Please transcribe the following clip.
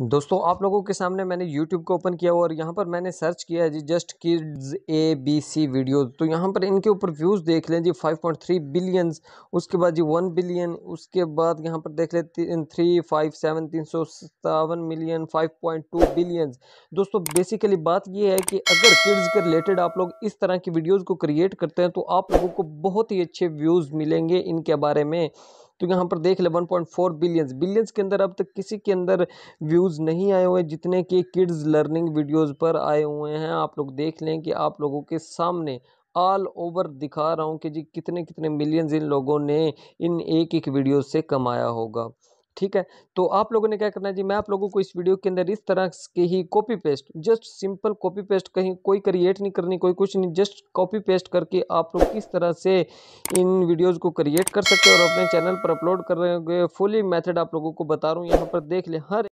दोस्तों आप लोगों के सामने मैंने YouTube को ओपन किया और यहाँ पर मैंने सर्च किया है जी just kids A B C videos तो यहाँ पर इनके ऊपर व्यूज़ देख लें जी 5.3 बिलियन उसके बाद जी 1 बिलियन उसके बाद यहाँ पर देख लें थ्री फाइव सेवन तीन सौ सतावन मिलियन 5.2 बिलियन दोस्तों बेसिकली बात यह है कि अगर किड्स के रिलेटेड आप लोग इस तरह की वीडियोज़ को क्रिएट करते हैं तो आप लोगों को बहुत ही अच्छे व्यूज़ मिलेंगे इनके बारे में तो यहाँ पर देख ले 1.4 बिलियंस बिलियंस के अंदर अब तक किसी के अंदर व्यूज़ नहीं आए हुए जितने के किड्स लर्निंग वीडियोज़ पर आए हुए हैं आप लोग देख लें कि आप लोगों के सामने ऑल ओवर दिखा रहा हूँ कि जी कितने कितने मिलियंस इन लोगों ने इन एक एक वीडियो से कमाया होगा ठीक है तो आप लोगों ने क्या करना है जी मैं आप लोगों को इस वीडियो के अंदर इस तरह के ही copy paste just simple copy paste कहीं कोई क्रिएट नहीं करनी कोई कुछ नहीं जस्ट कॉपी पेस्ट करके आप लोग किस तरह से इन वीडियोज़ को क्रिएट कर सकते हो और अपने चैनल पर अपलोड कर रहे होंगे फुली मैथड आप लोगों को बता रहा हूँ यहाँ पर देख लें हर